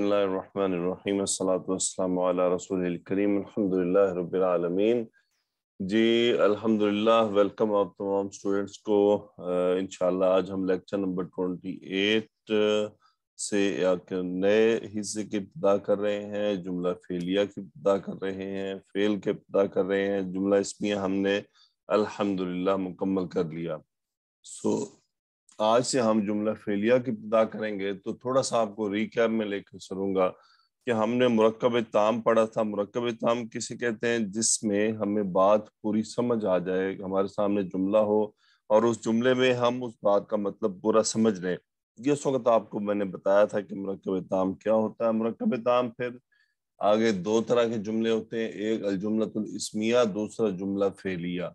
बसमीम जी अल्हम्दुलिल्लाह वेलकम आप तमाम स्टूडेंट्स को इंशाल्लाह आज हम लेक्चर नंबर ट्वेंटी एट से नए हिस्से की इब्तदा कर रहे हैं जुमला फेलिया की इब्तदा कर रहे हैं फेल के इब्तदा कर रहे हैं जुमला इसमें हमने अल्हम्दुलिल्लाह मुकम्मल कर लिया सो so, आज से हम जुमला फेलिया की इब्तदा करेंगे तो थोड़ा सा आपको रिकैप में लेकर चलूंगा कि हमने मरकब ताम पढ़ा था मरकब ताम किसे कहते हैं जिसमें हमें बात पूरी समझ आ जाए हमारे सामने जुमला हो और उस जुमले में हम उस बात का मतलब पूरा समझ लें इस वक्त आपको मैंने बताया था कि मरकब ताम क्या होता है मरकब ताम फिर आगे दो तरह के जुमले होते हैं एक अलजुमलतुल इसमिया दूसरा जुमला फेलिया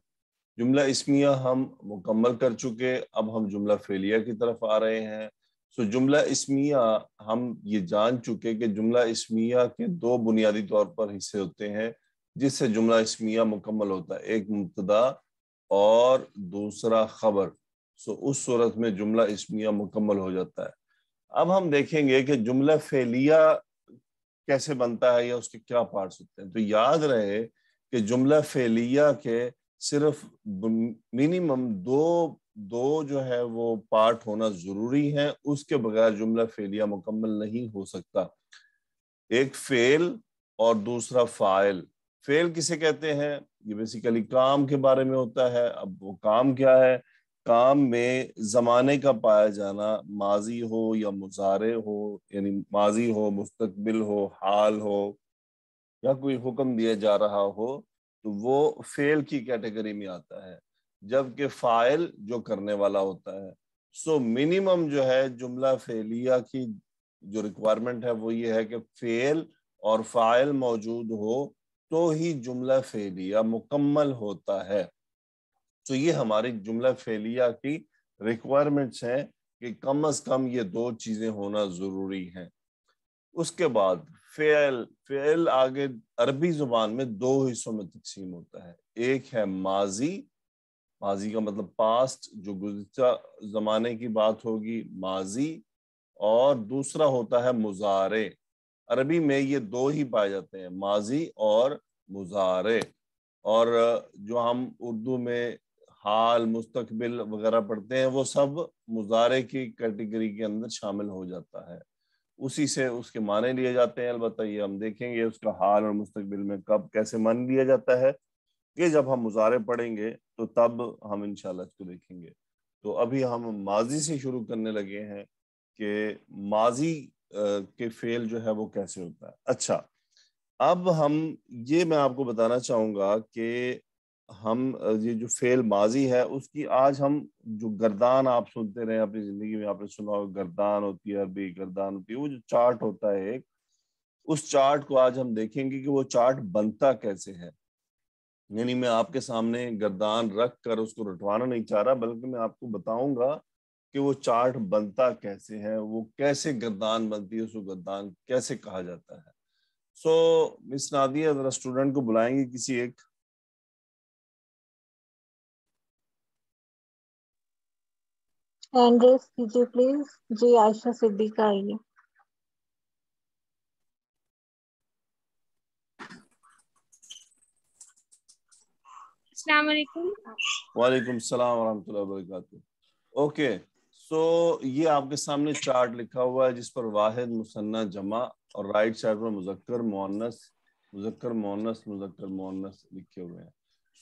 जुमला इसमिया हम मुकम्मल कर चुके अब हम जुमला फेलिया की तरफ आ रहे हैं सो जुमला इसमिया हम ये जान चुके कि जुमला इसमिया के दो बुनियादी तौर पर हिस्से होते हैं जिससे जुमला इसमिया मुकम्मल होता है एक मुबतदा और दूसरा खबर सो उस सूरत में जुमला इसमिया मुकम्मल हो जाता है अब हम देखेंगे कि जुमला फेलिया कैसे बनता है या उसके क्या पार्ट्स होते हैं तो याद रहे कि जुमला फेलिया के सिर्फ मिनिमम दो दो जो है वो पार्ट होना जरूरी है उसके बगैर जुमला फेलिया मुकम्मल नहीं हो सकता एक फेल और दूसरा फाइल फेल किसे कहते हैं ये बेसिकली काम के बारे में होता है अब वो काम क्या है काम में जमाने का पाया जाना माजी हो या मुजारे हो यानी माजी हो मुस्तकबिल हो हाल हो या कोई हुक्म दिया जा रहा हो तो वो फेल की कैटेगरी में आता है जबकि फाइल जो करने वाला होता है सो मिनिमम जो है जुमला फेलिया की जो रिक्वायरमेंट है वो ये है कि फेल और फाइल मौजूद हो तो ही जुमला फेलिया मुकम्मल होता है तो ये हमारी जुमला फेलिया की रिक्वायरमेंट्स हैं कि कम अज कम ये दो चीजें होना जरूरी हैं उसके बाद फेल फेल आगे अरबी जुबान में दो हिस्सों में तकसीम होता है एक है माजी माजी का मतलब पास्ट जो गुजा जमाने की बात होगी माजी और दूसरा होता है मुजारे अरबी में ये दो ही पाए जाते हैं माजी और मुजारे और जो हम उर्दू में हाल मुस्तकबिल वगैरह पढ़ते हैं वो सब मुजारे की कैटेगरी के अंदर शामिल हो जाता है उसी से उसके माने लिए जाते हैं अलबत्त ये हम देखेंगे उसका हाल और मुस्तबिल में कब कैसे मान लिया जाता है ये जब हम मुजारे पढ़ेंगे तो तब हम इनशाला इसको देखेंगे तो अभी हम माजी से शुरू करने लगे हैं कि माजी के फेल जो है वो कैसे होता है अच्छा अब हम ये मैं आपको बताना चाहूँगा कि हम ये जो फेल माजी है उसकी आज हम जो गर्दान आप सुनते रहे अपनी जिंदगी में आपने सुना होगा गर्दान होती है अरबी गर्दान होती है वो जो चार्ट होता है एक उस चार्ट को आज हम देखेंगे कि वो चार्ट बनता कैसे है यानी मैं आपके सामने गर्दान रख कर उसको रटवाना नहीं चाह रहा बल्कि मैं आपको बताऊंगा कि वो चार्ट बनता कैसे है वो कैसे गर्दान बनती है उसको गर्दान कैसे कहा जाता है सो मिस नादिया जरा स्टूडेंट को बुलाएंगे किसी एक हैंड रेस कीजिए प्लीज जी आयशा सिद्दीका आइए वालेकुम सलाम ओके सो ये आपके सामने चार्ट लिखा हुआ है जिस पर वाहिद मुसन्ना जमा और राइट साइड पर मुजक्कर मोनस मुजक्कर मोनस मुजक्कर मोनस लिखे हुए हैं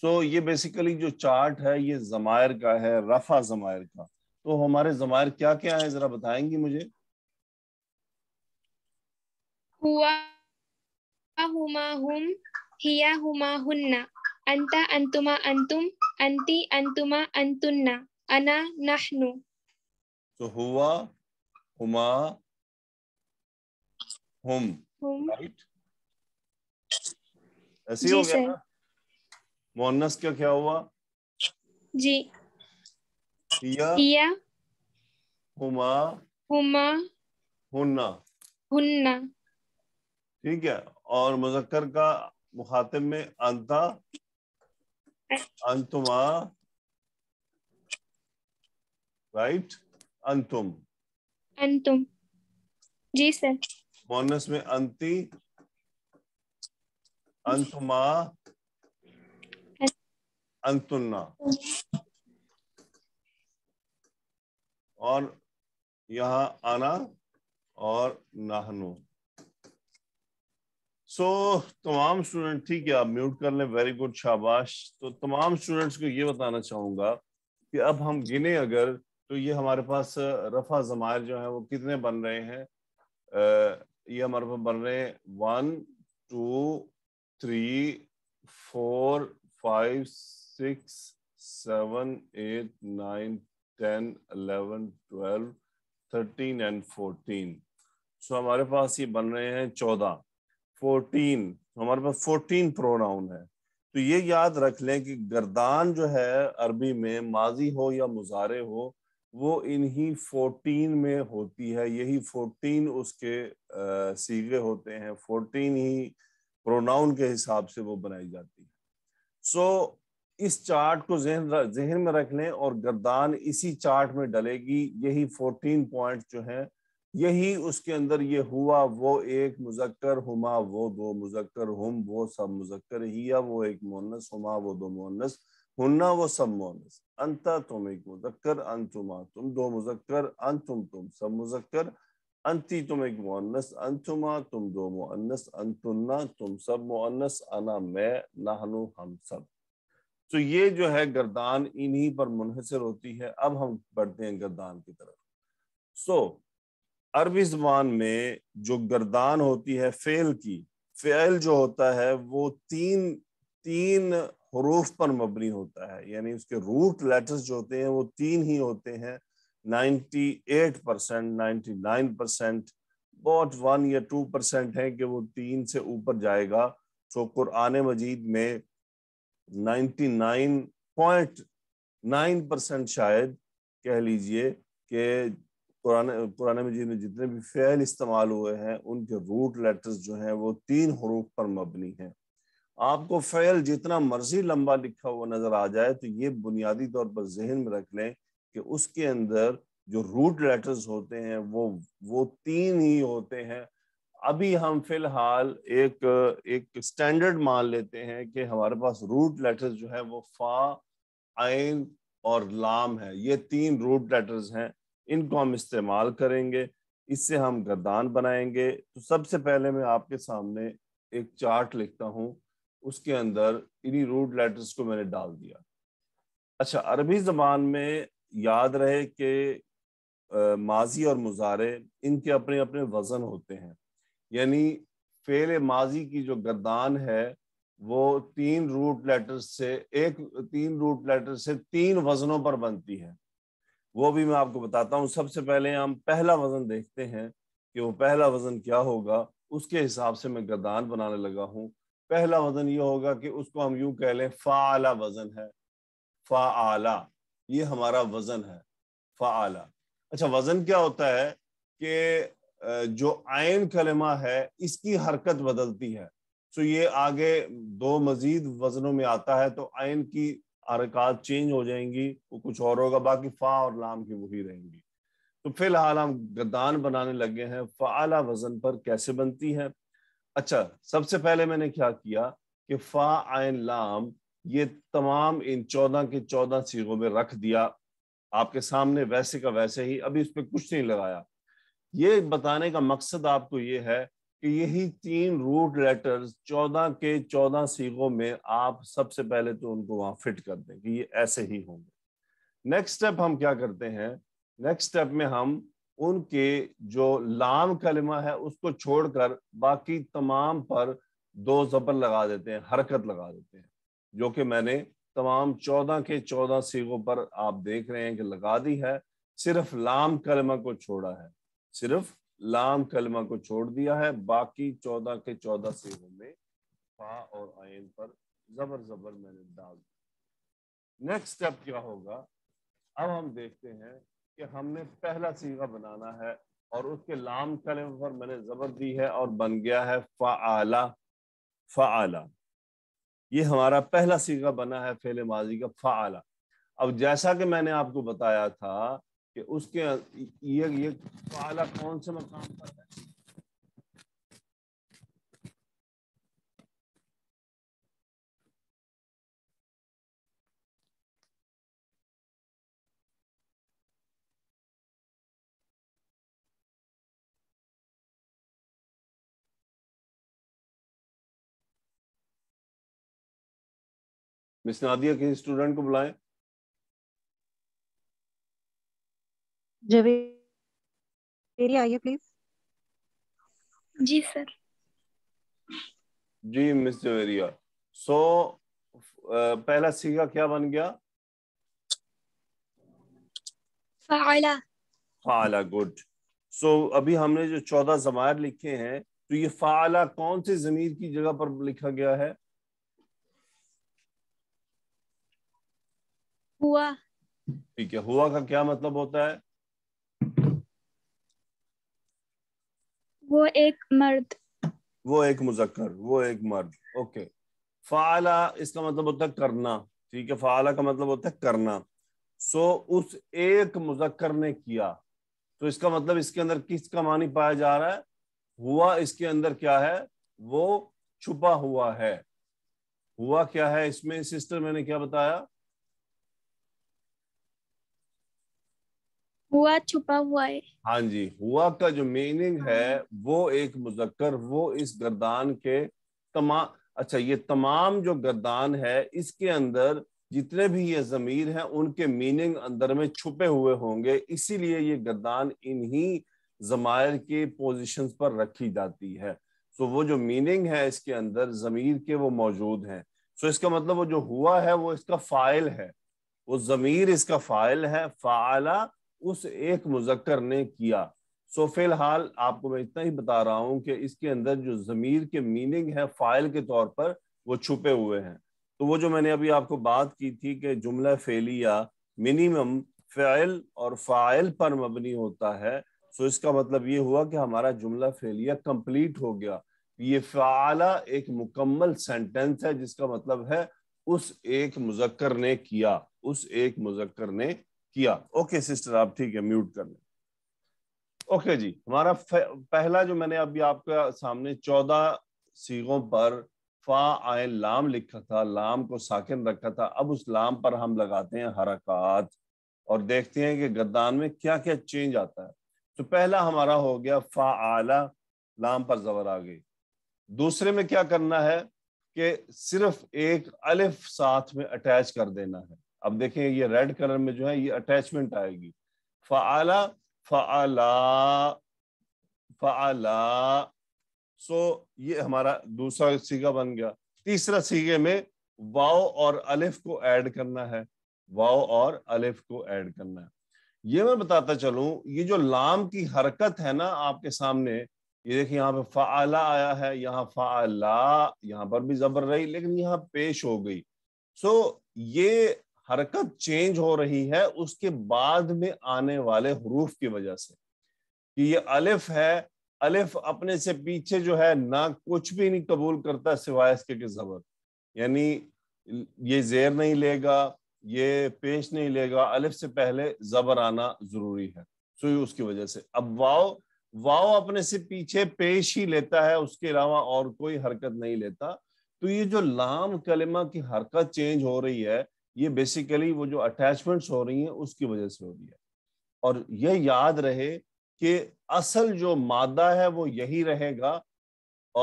सो so, ये बेसिकली जो चार्ट है ये जमायर का है रफा जमायर का तो हमारे जमायर क्या क्या है जरा बताएंगी मुझे हुआ हुमा हुम हिया हुमा हुन्ना अंता अंतुमा अंतुम अंति अंतुमा अंतुन्ना अना नहनु तो हुआ हुमा हुम राइट ऐसे हो गया मोहनस क्या क्या हुआ जी हिया हुमा हुमा हुन्ना हुन्ना ठीक है और मुजक्कर का मुखातिब में अंता अंतुमा राइट अंतुम अंतुम जी सर मोनस में अंति अंतुमा अं- अंतुन्ना और यहाँ आना और नाहनो सो so, तमाम स्टूडेंट ठीक है आप म्यूट कर लें वेरी गुड शाबाश तो तमाम स्टूडेंट्स को ये बताना चाहूंगा कि अब हम गिने अगर तो ये हमारे पास रफा जमायर जो है वो कितने बन रहे हैं ये हमारे पास बन रहे हैं one two three four five six seven eight nine ten eleven twelve thirteen and fourteen so हमारे पास ये बन रहे हैं चौदह फोर्टीन तो हमारे पास फोर्टीन प्रोनाउन है तो ये याद रख लें कि गर्दान जो है अरबी में माजी हो या मुजारे हो वो इन्हीं फोर्टीन में होती है यही फोर्टीन उसके आ, सीगे होते हैं फोर्टीन ही प्रोनाउन के हिसाब से वो बनाई जाती है सो so, इस चार्ट को जहन जहन में रख लें और गर्दान इसी चार्ट में डलेगी यही फोर्टीन पॉइंट जो है यही उसके अंदर ये हुआ वो एक मुजक्कर हुमा वो दो मुजक्कर हम वो सब मुजक्कर हिया वो एक मोनस हुमा वो दो मोनस हुन्ना वो सब मोनस अंता तुम एक मुजक्कर अंतुमा तुम दो मुजक्कर अंतुम तुम सब मुजक्कर अंति तुम एक मोनस अंतुमा तुम दो मोनस अंतुन्ना तुम सब मोनस अना मैं नाहनु हम सब तो ये जो है गर्दान इन्हीं पर मुनहसर होती है अब हम बढ़ते हैं गर्दान की तरफ सो अरबी जबान में जो गर्दान होती है फेल की फेल जो होता है वो तीन तीन हरूफ पर मबनी होता है यानी उसके रूट लेटर्स जो होते हैं वो तीन ही होते हैं 98 परसेंट नाइन्टी परसेंट बहुत वन या टू परसेंट है कि वो तीन से ऊपर जाएगा तो कुरान मजीद में 99.9 परसेंट शायद कह लीजिए कि कुरान कुरान मजीद में जितने भी फेल इस्तेमाल हुए हैं उनके रूट लेटर्स जो हैं वो तीन हरूफ पर मबनी हैं आपको फ़ैल जितना मर्जी लंबा लिखा हुआ नज़र आ जाए तो ये बुनियादी तौर पर जहन में रख लें कि उसके अंदर जो रूट लेटर्स होते हैं वो वो तीन ही होते हैं अभी हम फिलहाल एक एक स्टैंडर्ड मान लेते हैं कि हमारे पास रूट लेटर्स जो है वो फा आइन और लाम है ये तीन रूट लेटर्स हैं इनको हम इस्तेमाल करेंगे इससे हम गर्दान बनाएंगे तो सबसे पहले मैं आपके सामने एक चार्ट लिखता हूँ उसके अंदर इन्हीं रूट लेटर्स को मैंने डाल दिया अच्छा अरबी ज़बान में याद रहे कि माजी और मुजारे इनके अपने अपने वज़न होते हैं यानी फेल माजी की जो गर्दान है वो तीन रूट लेटर से एक तीन रूट लेटर से तीन वजनों पर बनती है वो भी मैं आपको बताता हूँ सबसे पहले हम पहला वजन देखते हैं कि वो पहला वजन क्या होगा उसके हिसाब से मैं गर्दान बनाने लगा हूँ पहला वजन ये होगा कि उसको हम यूं कह लें फा वजन है फा ये हमारा वजन है फा अच्छा वजन क्या होता है कि जो आयन कलमा है इसकी हरकत बदलती है सो तो ये आगे दो मजीद वजनों में आता है तो आयन की हरकत चेंज हो जाएंगी वो कुछ और होगा बाकी फ़ा और लाम की वही रहेंगी तो फिलहाल हम गदान बनाने लगे हैं फ़ाला वजन पर कैसे बनती है अच्छा सबसे पहले मैंने क्या किया कि फ़ा आयन लाम ये तमाम इन चौदह के चौदह सीगों में रख दिया आपके सामने वैसे का वैसे ही अभी उस पर कुछ नहीं लगाया ये बताने का मकसद आपको ये है कि यही तीन रूट लेटर्स चौदह के चौदह सीखों में आप सबसे पहले तो उनको वहां फिट कर दें कि ये ऐसे ही होंगे नेक्स्ट स्टेप हम क्या करते हैं नेक्स्ट स्टेप में हम उनके जो लाम कलिमा है उसको छोड़कर बाकी तमाम पर दो जबर लगा देते हैं हरकत लगा देते हैं जो कि मैंने तमाम चौदह के चौदह सीखों पर आप देख रहे हैं कि लगा दी है सिर्फ लाम कलमा को छोड़ा है सिर्फ लाम कलमा को छोड़ दिया है बाकी चौदह के चौदह सेवों में फा और आयन पर जबर जबर मैंने डाल नेक्स्ट स्टेप क्या होगा अब हम देखते हैं कि हमने पहला सीगा बनाना है और उसके लाम कलम पर मैंने जबर दी है और बन गया है फ़ाला फ़ाला ये हमारा पहला सीगा बना है फेले माजी का फ़ाला अब जैसा कि मैंने आपको बताया था कि उसके ये ये काला कौन से मकाम पर है मिस नादिया किसी स्टूडेंट को बुलाएं जवेरी आइए प्लीज जी सर जी मिस जवेरिया सो so, पहला सीगा क्या बन गया फाला फाला गुड सो अभी हमने जो चौदह जमायर लिखे हैं तो ये फाला कौन से जमीर की जगह पर लिखा गया है हुआ ठीक है हुआ का क्या मतलब होता है वो एक मर्द वो एक मुजक्कर वो एक मर्द ओके फाला इसका मतलब होता है करना ठीक है फाला का मतलब होता है करना सो उस एक मुजक्कर ने किया तो इसका मतलब इसके अंदर किसका मानी पाया जा रहा है हुआ इसके अंदर क्या है वो छुपा हुआ है हुआ क्या है इसमें सिस्टर मैंने क्या बताया हुआ छुपा हुआ है हाँ जी हुआ का जो मीनिंग हाँ। है वो एक मुजक्कर वो इस गर्दान के तमाम अच्छा ये तमाम जो गर्दान है इसके अंदर जितने भी ये जमीर हैं उनके मीनिंग अंदर में छुपे हुए होंगे इसीलिए ये गर्दान इन्हीं जमायर के पोजीशंस पर रखी जाती है सो वो जो मीनिंग है इसके अंदर जमीर के वो मौजूद हैं सो इसका मतलब वो जो हुआ है वो इसका फाइल है वो जमीर इसका फाइल है फाला उस एक मुजक्कर ने किया सो फिलहाल आपको मैं इतना ही बता रहा हूं कि इसके अंदर जो जमीर के मीनिंग है फाइल के तौर पर वो छुपे हुए हैं तो वो जो मैंने अभी आपको बात की थी कि जुमला फेलिया मिनिमम फाइल और फ़ाइल पर मबनी होता है सो इसका मतलब ये हुआ कि हमारा जुमला फेलिया कंप्लीट हो गया ये फ़ाला एक मुकम्मल सेंटेंस है जिसका मतलब है उस एक मुजक्कर ने किया उस एक मुजक्कर ने किया ओके सिस्टर आप ठीक है म्यूट कर लें ओके जी हमारा पहला जो मैंने अभी आपका सामने चौदह सीगों पर फा आए लाम लिखा था लाम को साकिन रखा था अब उस लाम पर हम लगाते हैं हरकत और देखते हैं कि गद्दान में क्या क्या चेंज आता है तो पहला हमारा हो गया फा आला लाम पर जबर आ गई दूसरे में क्या करना है कि सिर्फ एक अलिफ साथ में अटैच कर देना है अब देखें ये रेड कलर में जो है ये अटैचमेंट आएगी फ़ाला फ़ाला फ़ाला सो ये हमारा दूसरा सीगा बन गया तीसरा सीगे में वाओ और अलिफ को ऐड करना है वाओ और अलिफ को ऐड करना है ये मैं बताता चलूं ये जो लाम की हरकत है ना आपके सामने ये देखिए यहाँ पे फ़ाला आया है यहाँ फ़ाला यहाँ पर भी जबर रही लेकिन यहाँ पेश हो गई सो ये हरकत चेंज हो रही है उसके बाद में आने वाले हरूफ की वजह से कि ये अलिफ है अलिफ अपने से पीछे जो है ना कुछ भी नहीं कबूल करता सिवाय इसके के जबर यानी ये जेर नहीं लेगा ये पेश नहीं लेगा अलिफ से पहले जबर आना जरूरी है सो ये उसकी वजह से अब वाओ वाओ अपने से पीछे पेश ही लेता है उसके अलावा और कोई हरकत नहीं लेता तो ये जो लाम कलिमा की हरकत चेंज हो रही है ये बेसिकली वो जो अटैचमेंट्स हो रही हैं उसकी वजह से हो रही है और ये याद रहे कि असल जो मादा है वो यही रहेगा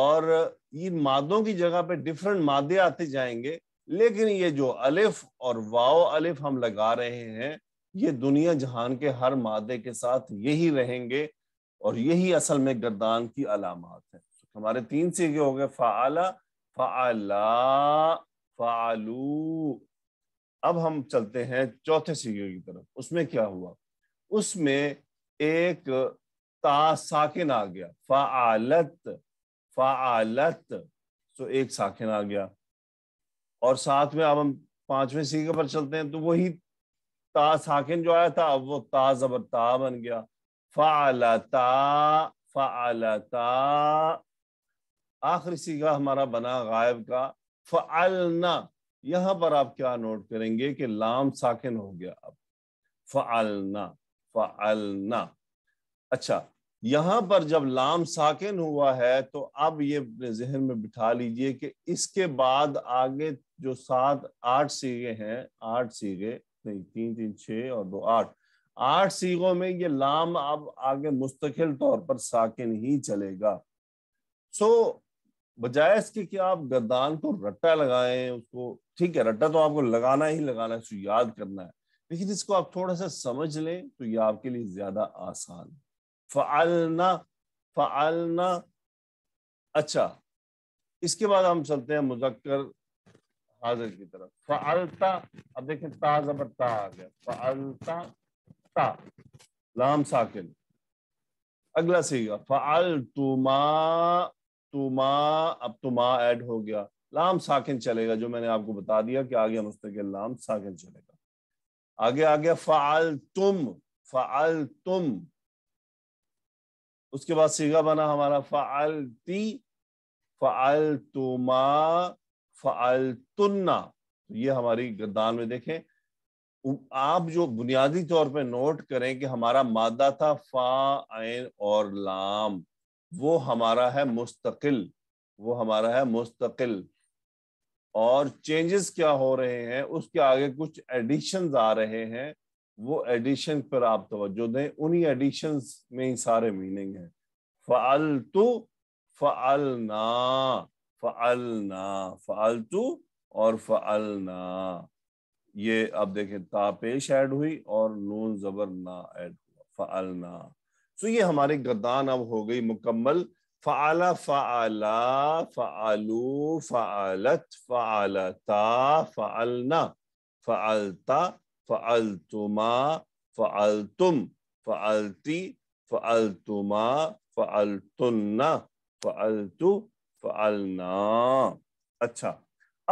और इन मादों की जगह पे डिफरेंट मादे आते जाएंगे लेकिन ये जो अलिफ और वाओ अलिफ हम लगा रहे हैं ये दुनिया जहान के हर मादे के साथ यही रहेंगे और यही असल में गर्दान की अलामत है हमारे तीन सीगे हो गए फ़ाला फ़ाला फ़ालू अब हम चलते हैं चौथे सीगे की तरफ उसमें क्या हुआ उसमें एक ता साकिन आ गया फालत फालत तो एक साकिन आ गया और साथ में अब हम पांचवें सीगे पर चलते हैं तो वही ता साकिन जो आया था अब वो ता ता बन गया फालता फालता आखिरी सीगा हमारा बना गायब का फलना यहां पर आप क्या नोट करेंगे कि लाम साकिन हो गया अब फ़ालना फ़ालना अच्छा यहां पर जब लाम साकिन हुआ है तो अब ये अपने जहन में बिठा लीजिए कि इसके बाद आगे जो सात आठ सीगे हैं आठ सीगे नहीं तीन तीन छः और दो आठ आठ सीगों में ये लाम अब आगे मुस्तकिल तौर पर साकिन ही चलेगा सो बजाय इसके कि आप गद्दान को रट्टा लगाएं उसको ठीक है रट्टा तो आपको लगाना ही लगाना है उसको याद करना है लेकिन इसको आप थोड़ा सा समझ लें तो ये आपके लिए ज्यादा आसान फ़ालना फ़ालना अच्छा इसके बाद हम चलते हैं मुजक्कर हाजिर की तरफ फ़ालता अब देखें ता जबर ता आ गया फ़ालता ता लाम साकिन अगला सही फ़ाल तुमा तुमा अब तुमा ऐड हो गया लाम साकिन चलेगा जो मैंने आपको बता दिया कि आगे मुस्तकिल लाम साकिन चलेगा आगे आ गया फ़ाल तुम फ़ाल तुम उसके बाद सीगा बना हमारा ती फ़ाल तुमा फ़ाल तुन्ना तो ये हमारी गर्दान में देखें आप जो बुनियादी तौर पे नोट करें कि हमारा मादा था फा आयन और लाम वो हमारा है मुस्तकिल वो हमारा है मुस्तकिल और चेंजेस क्या हो रहे हैं उसके आगे कुछ एडिशन आ रहे हैं वो एडिशन पर आप तवज्जो दें उन्हीं एडिशन में ही सारे मीनिंग है फालतू फलना फलना फालतू और फलना ये आप देखें तापेश ऐड हुई और नून जबर ना ऐड हुआ फलना तो ये हमारे गदान अब हो गई मुकम्मल फ़ाला फ़ाला फ़ालू फ़ालत फ़ालता फ़ालना फ़ालता फ़ालतुमा फ़ालतुम फ़ालती फ़ालतुमा फ़ालतुन्ना फ़ालतु फ़ालना अच्छा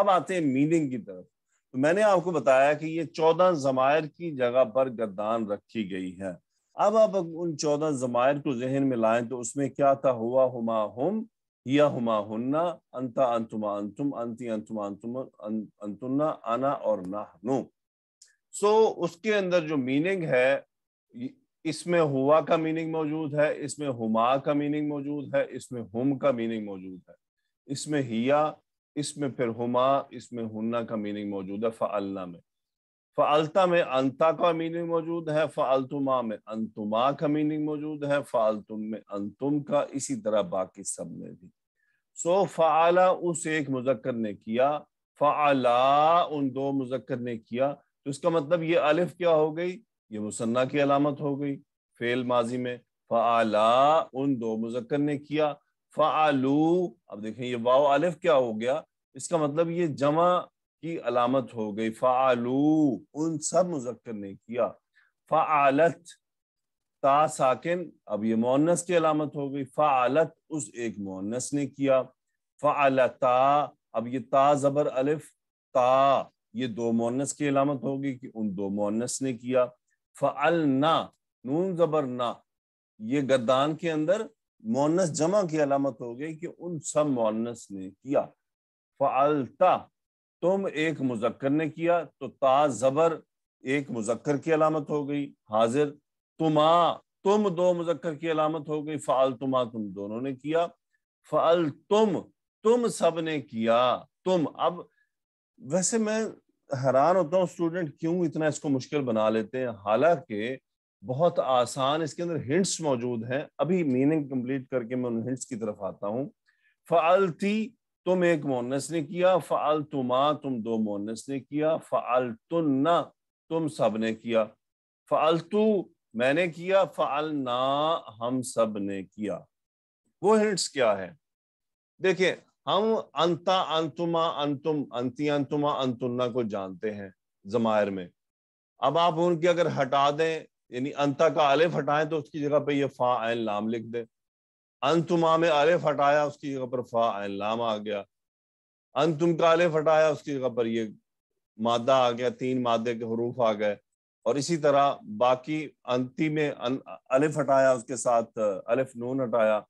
अब आते हैं मीनिंग की तरफ तो मैंने आपको बताया कि ये चौदह जमायर की जगह पर गद्दान रखी गई है अब आप उन चौदह जमायर को जहन में लाएं तो उसमें क्या था हुआ हुमा हम या हुमा हन्ना अंता अंतुमा अंतुम अंति अंतुमा अंतुम अं, अंतुन्ना आना और नो सो उसके अंदर जो मीनिंग है इसमें हुआ का मीनिंग मौजूद है इसमें हुमा का मीनिंग मौजूद है इसमें हम का मीनिंग मौजूद है इसमें हिया इसमें फिर हुमा इसमें हुन्ना का मीनिंग मौजूद है फ़ालना में फ़ालता में अंता का मीनिंग मौजूद है फ़ालतुमा में अंतुमा का मीनिंग मौजूद है फ़ालतुम में अंतुम का इसी तरह बाकी सब में भी सो फ़ाला उस एक मुजक्कर ने किया फ़ाला उन दो मुजक्कर ने किया तो इसका मतलब ये अलिफ क्या हो गई ये मुसन्ना की अलामत हो गई फेल माजी में फ़ाला उन दो मुजक्कर ने किया फ़ालू अब देखें ये वाव अलिफ क्या हो गया इसका मतलब ये जमा की अलामत हो गई फ़ालू उन सब मुजक्र ने किया फ़ालत ता साकिन अब ये मोनस की अलामत हो गई फ़ालत उस एक मोनस ने किया फ़ालता अब ये ता ज़बर अलिफ ता ये दो मोनस की अलामत हो गई कि उन दो मोनस ने किया फ़ल ना नून ज़बर ना ये गद्दान के अंदर मोनस जमा की अलामत हो गई कि उन सब मोनस ने किया फ़ालता तुम एक मुजक्कर ने किया तो ता जबर एक मुजक्कर की अलामत हो गई हाजिर तुमा तुम दो मुजक्कर की अलामत हो गई फ़ाल तुमा तुम दोनों ने किया फ़ाल तुम तुम सब ने किया तुम अब वैसे मैं हैरान होता हूँ स्टूडेंट क्यों इतना इसको मुश्किल बना लेते हैं हालांकि बहुत आसान इसके अंदर हिंट्स मौजूद हैं अभी मीनिंग कंप्लीट करके मैं उन हिंट्स की तरफ आता हूँ फ़ालती तुम एक मोनस ने किया फ़ाल तुमा तुम दो मोनस ने किया फ़ाल तुन्ना तुम सब ने किया फ़ालतू मैंने किया फ़ाल ना हम सब ने किया वो हिंट्स क्या है देखिए हम अंता अंतुमा अंतुम अंति अंतुमा अंतुन्ना को जानते हैं जमायर में अब आप उनकी अगर हटा दें यानी अंता का आलिफ हटाएं तो उसकी जगह पे ये फ़ा लाम लिख दें अंतुमा में अलिफ हटाया उसकी जगह पर फा लामा आ गया अंतुम का आलिफ हटाया उसकी जगह पर ये मादा आ गया तीन मादे के हरूफ आ गए और इसी तरह बाकी अंति में अलिफ हटाया उसके साथ अलिफ नून हटाया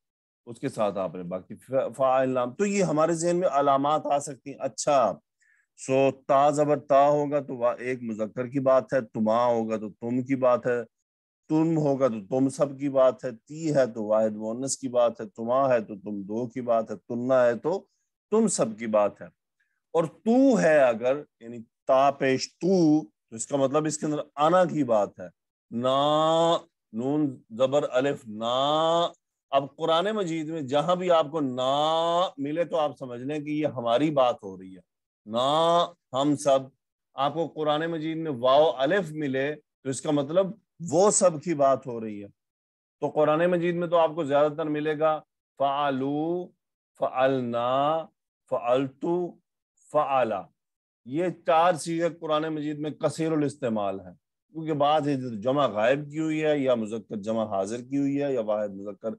उसके साथ आपने बाकी फ़ाम तो ये हमारे जहन में अलामत आ सकती हैं अच्छा सो ता जबर ता होगा तो वह एक मुजक्कर की बात है तुमा होगा तो तुम की बात है तुम होगा तो तुम सब की बात है ती है तो वाहिद मोनस की बात है तुमा है तो तुम दो की बात है तुन्ना है तो तुम सब की बात है और तू है अगर यानी तापेश तू तो इसका मतलब इसके अंदर आना की बात है ना नून जबर अलिफ ना अब कुरान मजीद में जहां भी आपको ना मिले तो आप समझ लें कि ये हमारी बात हो रही है ना हम सब आपको कुरान मजीद में वाओ अलिफ मिले तो इसका मतलब वो सब की बात हो रही है तो कुरान मजीद में तो आपको ज्यादातर मिलेगा फ़ालू फ़लना फ़लतु फ़ला ये चार चीज़ें कुरान मजीद में कसर इस्तेमाल है क्योंकि बात है जमा गायब की हुई है या मुजक्कर जमा हाजिर की हुई है या वाहिद मुजक्कर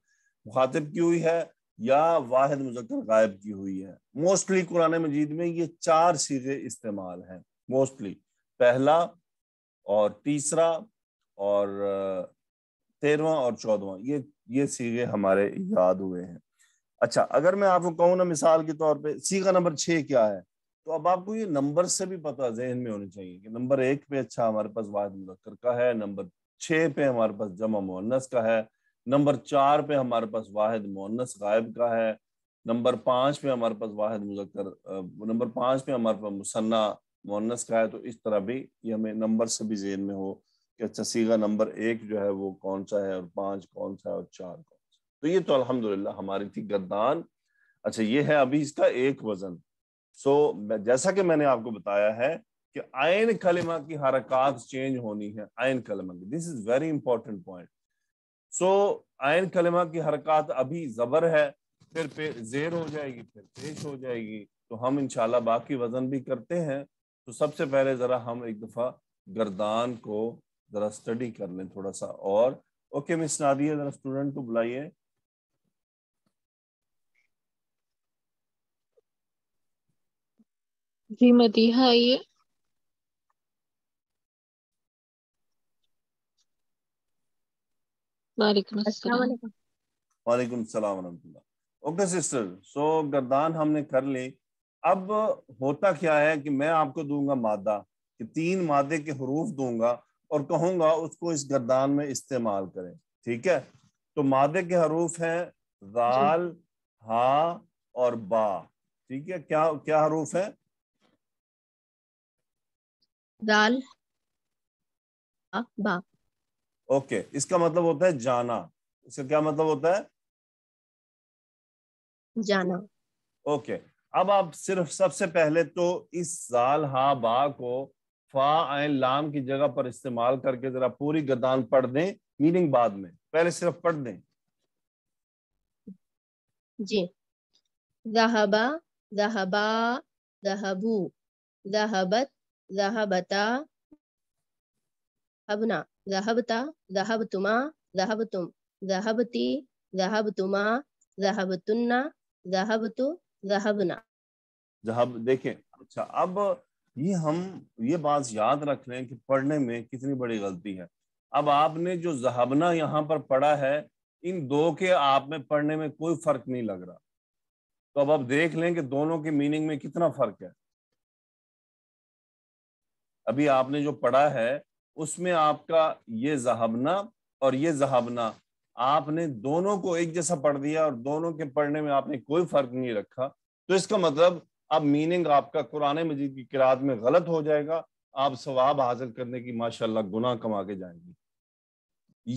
मुखातिब की हुई है या वाहिद मुजक्कर गायब की हुई है मोस्टली कुरान मजीद में ये चार सीगे इस्तेमाल हैं मोस्टली पहला और तीसरा और तेरवा और चौदवा ये ये सीगे हमारे याद हुए हैं अच्छा अगर मैं आपको कहूँ ना मिसाल के तौर पे सीगा नंबर छः क्या है तो अब आपको ये नंबर से भी पता जहन में होनी चाहिए कि नंबर एक पे अच्छा हमारे पास वाद मुजक्कर का है नंबर छः पे हमारे पास जमा मोनस का है नंबर चार पे हमारे पास वाहिद मोनस गायब का है नंबर पाँच पे हमारे पास वाहिद मुजक्कर नंबर पाँच पे हमारे पास मुसन्ना मुन्नस का है तो इस तरह भी ये हमें नंबर से भी जहन में हो कि अच्छा सीगा नंबर एक जो है वो कौन सा है और पांच कौन सा है और चार कौन सा तो ये तो अल्हम्दुलिल्लाह हमारी थी गद्दान अच्छा ये है अभी इसका एक वजन सो जैसा कि मैंने आपको बताया है कि आयन कलमा की हरकत चेंज होनी है आयन कलमा की this is very important point so आयन कलमा की हरकत अभी जबर है फिर पे जेर हो जाएगी फिर पेश हो जाएगी तो हम इंशाल्लाह बाकी वजन भी करते हैं तो सबसे पहले जरा हम एक दफा गर्दान को जरा स्टडी कर लें थोड़ा सा और ओके मिस नादिया जरा स्टूडेंट को बुलाइए जी मदीहा आइए वालेकुम सलाम ओके सिस्टर सो गर्दान हमने कर ली अब होता क्या है कि मैं आपको दूंगा मादा कि तीन मादे के हरूफ दूंगा और कहूंगा उसको इस गर्दान में इस्तेमाल करें ठीक है तो मादे के हरूफ हैं दाल हा और बा ठीक है क्या क्या हरूफ है दाल बा ओके इसका मतलब होता है जाना इसका क्या मतलब होता है जाना ओके अब आप सिर्फ सबसे पहले तो इस जाल हा बा को फा आयन लाम की जगह पर इस्तेमाल करके जरा पूरी गदान पढ़ दें मीनिंग बाद में पहले सिर्फ पढ़ दें जी जहबा जहबा जहबू जहबत जहबता हबना जहबता जहबतुमा तुम जहबती तुन्ना जहबतुन्ना तु जहबना जहब देखें अच्छा अब ये हम ये बात याद रख लें कि पढ़ने में कितनी बड़ी गलती है अब आपने जो जहाबना यहाँ पर पढ़ा है इन दो के आप में पढ़ने में कोई फर्क नहीं लग रहा तो अब आप देख लें कि दोनों के मीनिंग में कितना फर्क है अभी आपने जो पढ़ा है उसमें आपका ये जहाबना और ये जहाबना आपने दोनों को एक जैसा पढ़ दिया और दोनों के पढ़ने में आपने कोई फर्क नहीं रखा तो इसका मतलब अब मीनिंग आपका कुरान मजीद की किरात में गलत हो जाएगा आप सवाब हासिल करने की माशाल्लाह गुना कमा के जाएंगी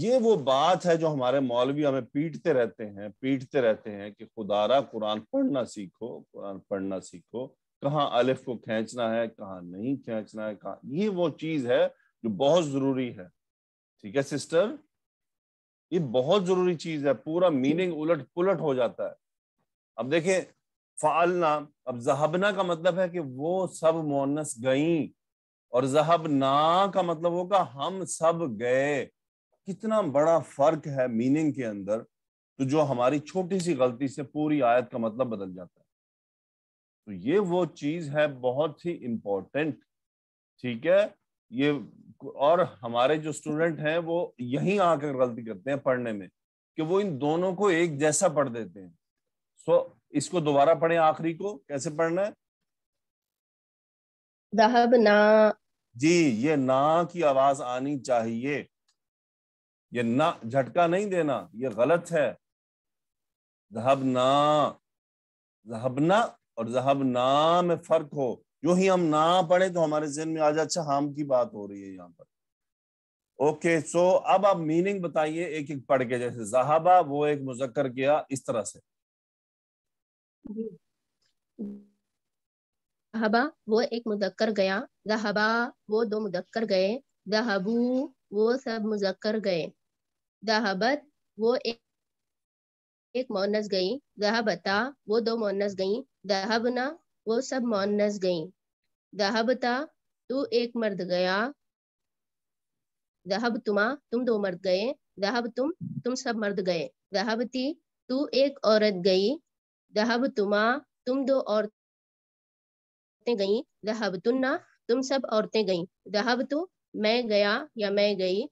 ये वो बात है जो हमारे मौलवी हमें पीटते रहते हैं पीटते रहते हैं कि खुदारा कुरान पढ़ना सीखो कुरान पढ़ना सीखो कहाँ अलिफ को खींचना है कहाँ नहीं खींचना है कहाँ ये वो चीज़ है जो बहुत ज़रूरी है ठीक है सिस्टर ये बहुत ज़रूरी चीज़ है पूरा मीनिंग उलट पुलट हो जाता है अब देखें फ़ालना अब जहबना का मतलब है कि वो सब मोनस गई और जहब ना का मतलब होगा हम सब गए कितना बड़ा फर्क है मीनिंग के अंदर तो जो हमारी छोटी सी गलती से पूरी आयत का मतलब बदल जाता है तो ये वो चीज है बहुत ही इम्पोर्टेंट ठीक है ये और हमारे जो स्टूडेंट हैं वो यहीं आकर गलती करते हैं पढ़ने में कि वो इन दोनों को एक जैसा पढ़ देते हैं सो इसको दोबारा पढ़े आखिरी को कैसे पढ़ना है दहब ना जी ये ना की आवाज आनी चाहिए ये ना झटका नहीं देना ये गलत है जहबना जहबना और जहबना में फर्क हो जो ही हम ना पढ़े तो हमारे जहन में आज अच्छा हम की बात हो रही है यहाँ पर ओके okay, सो so अब आप मीनिंग बताइए एक एक पढ़ के जैसे जहाबा वो एक मुजक्कर किया इस तरह से दहबा वो एक मुजक्कर गया दहबा वो दो मुजक्कर गए दहबू वो सब मुजक्कर गए दहबत वो एक एक मोनस गई दहबता वो दो मोनस गई दहबना वो सब मोनस गई दहबता तू एक मर्द गया दहब तुमा तुम दो मर्द गए दहब तुम तुम सब मर्द गए दहबती तू एक औरत गई दहब तुमा तुम दो औरतें गई दहब तुन्ना तुम सब औरतें गई दहब तो मैं गया या मैं गई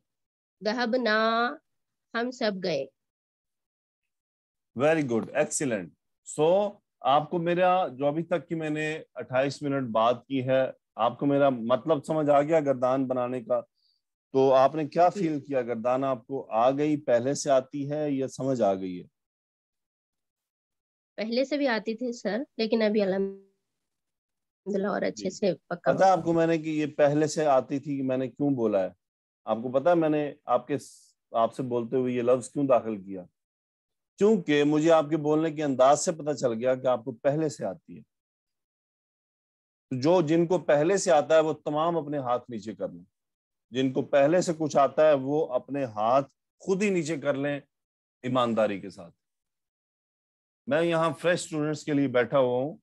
दहब ना हम सब गए वेरी गुड एक्सीलेंट सो आपको मेरा जो अभी तक की मैंने 28 मिनट बात की है आपको मेरा मतलब समझ आ गया गर्दान बनाने का तो आपने क्या फील किया गर्दान आपको आ गई पहले से आती है या समझ आ गई है पहले से भी आती थी सर लेकिन अभी अलहमदुल्ला और अच्छे से पक्का पता आपको मैंने कि ये पहले से आती थी कि मैंने क्यों बोला है आपको पता मैंने आपके आपसे बोलते हुए ये लफ्ज क्यों दाखिल किया क्योंकि मुझे आपके बोलने के अंदाज से पता चल गया कि आपको पहले से आती है जो जिनको पहले से आता है वो तमाम अपने हाथ नीचे कर लें जिनको पहले से कुछ आता है वो अपने हाथ खुद ही नीचे कर लें ईमानदारी के साथ मैं यहाँ फ्रेश स्टूडेंट्स के लिए बैठा हुआ हूँ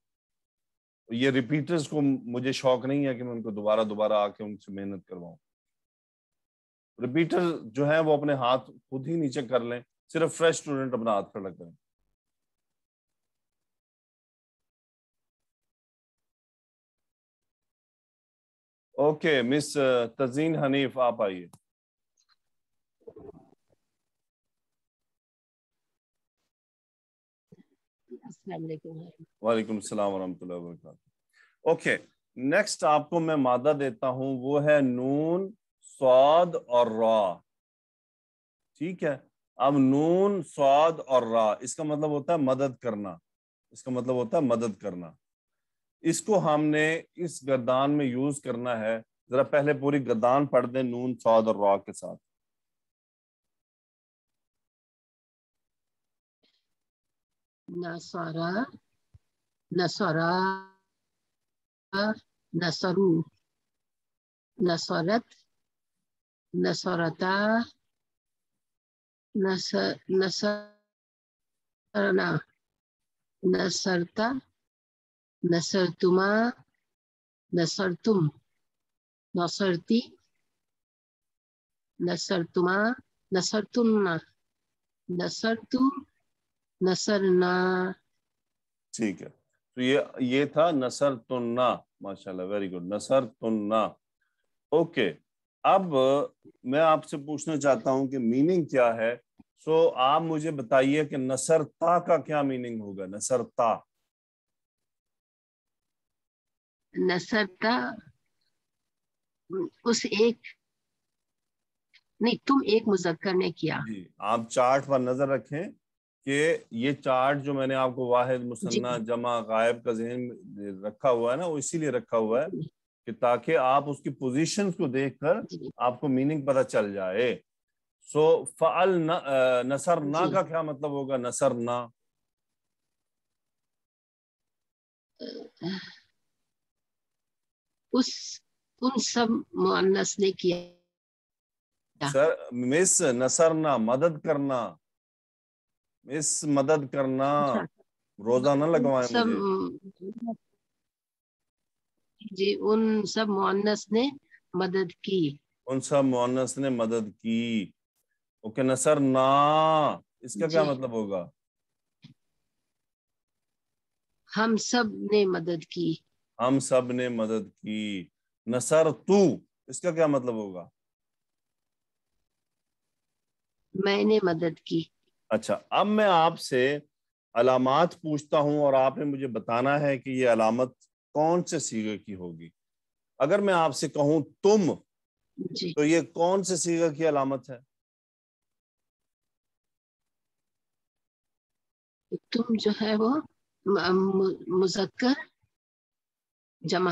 ये रिपीटर्स को मुझे शौक नहीं है कि मैं उनको दोबारा दोबारा आके उनसे मेहनत करवाऊँ रिपीटर जो है वो अपने हाथ खुद ही नीचे कर लें सिर्फ फ्रेश स्टूडेंट अपना हाथ खड़ा करें ओके मिस तजीन हनीफ आप आइए वालेकुम सलाम वरहमतुल्लाह ओके नेक्स्ट आपको मैं मादा देता हूँ वो है नून स्वाद और रा ठीक है अब नून स्वाद और रा इसका मतलब होता है मदद करना इसका मतलब होता है मदद करना इसको हमने इस गर्दान में यूज करना है जरा पहले पूरी गर्दान पढ़ दें नून स्वाद और रा के साथ نصر نصر نصروا نصرت نصرتا نصرنا نصرت نصرتما نصرتم نصرتي نصرتما نصرتن نصرتم ना ठीक है तो ये ये था नसर तुन्ना तो माशाल्लाह वेरी गुड नसर तुन्ना तो ओके अब मैं आपसे पूछना चाहता हूं कि मीनिंग क्या है सो so, आप मुझे बताइए कि नसरता का क्या मीनिंग होगा नसरता नसरता उस एक नहीं तुम एक मुजक्कर ने किया आप चार्ट पर नजर रखें कि ये चार्ट जो मैंने आपको वाहिद मुसन्ना जमा गायब का जहन रखा हुआ है ना वो इसीलिए रखा हुआ है कि ताकि आप उसकी पोजिशन को देखकर आपको मीनिंग पता चल जाए सो फल नसर ना का क्या मतलब होगा नसर ना उस उन सब मुअन्नस ने किया सर मिस नसरना मदद करना इस मदद करना रोजा न लगवाए जी उन सब मोहनस ने मदद की उन सब मोहनस ने मदद की ओके सर ना इसका क्या मतलब होगा हम सब ने मदद की हम सब ने मदद की नसर तू इसका क्या मतलब होगा मैंने मदद की अच्छा अब मैं आपसे अलामत पूछता हूं और आपने मुझे बताना है कि ये अलामत कौन से सीगे की होगी अगर मैं आपसे कहूं तुम तो ये कौन से सीगे की अलामत है तुम जो है वो मुजक्कर जमा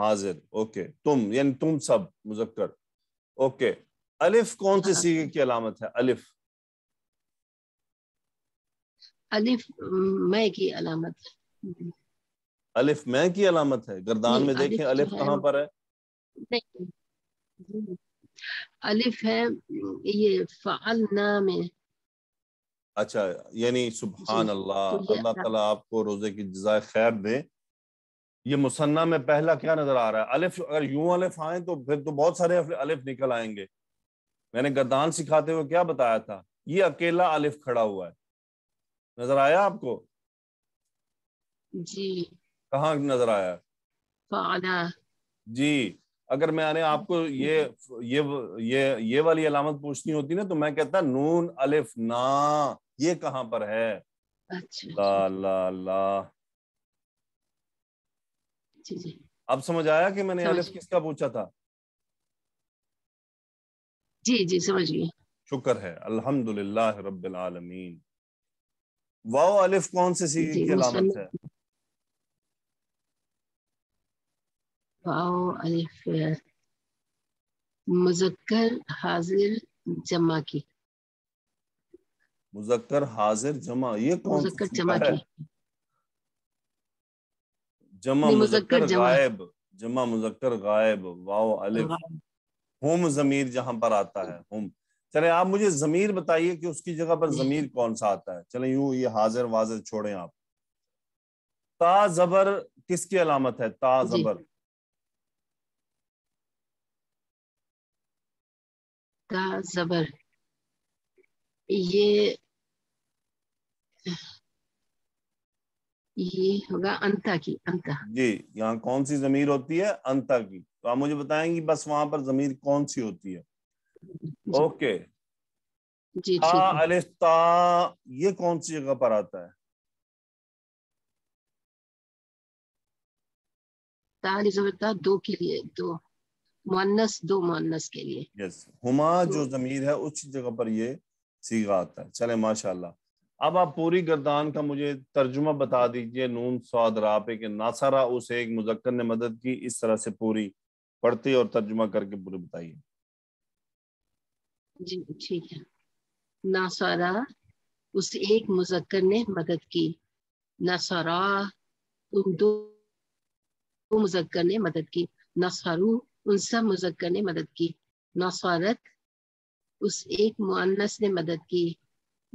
हाजिर ओके तुम यानी तुम सब मुजक्कर ओके अलिफ कौन से हाँ। सीगे की अलामत है अलिफ अलिफ मैं की अलामत है अलिफ मैं की अलामत है गर्दान में देखें अलिफ कहाँ पर है अलिफ है ये फाल नाम है अच्छा यानी सुबहान तो अल्लाह अल्लाह ताला आपको रोजे की जजाय खैर दे ये मुसन्ना में पहला क्या नजर आ रहा है अलिफ अगर यूं अलिफ आए तो फिर तो बहुत सारे अलिफ निकल आएंगे मैंने गर्दान सिखाते हुए क्या बताया था ये अकेला अलिफ खड़ा हुआ है नजर आया आपको जी कहा नजर आया जी अगर मैंने आपको ये ये ये ये वाली अलामत पूछनी होती ना तो मैं कहता नून अलिफ ना ये कहाँ पर है अच्छा ला अच्छा। ला ला अब समझ आया कि मैंने अलिफ किसका पूछा था जी जी समझ गई शुक्र है अल्हम्दुलिल्लाह रब्बिल आलमीन वाओ अलिफ कौन से सी की अलामत है वाओ अलिफ मुजक्कर हाजिर जमा की मुजक्कर हाजिर जमा ये कौन मुजक्कर जमा की जमा मुजक्कर गायब जमा मुजक्कर गायब वाओ अलिफ हुम जमीर जहां पर आता है हुम चले आप मुझे जमीर बताइए कि उसकी जगह पर हम्म। जमीर कौन सा आता है चले यू ये हाजिर वाजिर छोड़े आप ता जबर किसकी अलामत है ता जबर जबर ये ये होगा अंता की अंता जी यहाँ कौन सी जमीर होती है अंता की तो आप मुझे बताएंगी बस वहां पर जमीर कौन सी होती है ओके जी हाँ, ये कौन सी जगह पर आता है दो के लिए दो मानस दो मानस के लिए यस हुमा तो जो जमीर है उस जगह पर ये सीगा आता है चले माशाल्लाह अब आप पूरी गर्दान का मुझे तर्जुमा बता दीजिए नून स्वाद रापे के नासारा उसे एक मुजक्कर ने मदद की इस तरह से पूरी पढ़ती और तर्जुमा करके पूरी बताइए जी ठीक है नासारा उस एक मुजक्कर ने मदद की नासारा उन दो मुजक्कर ने मदद की नासारू उन सब मुजक्कर ने मदद की नासारत उस एक मुअन्नस ने मदद की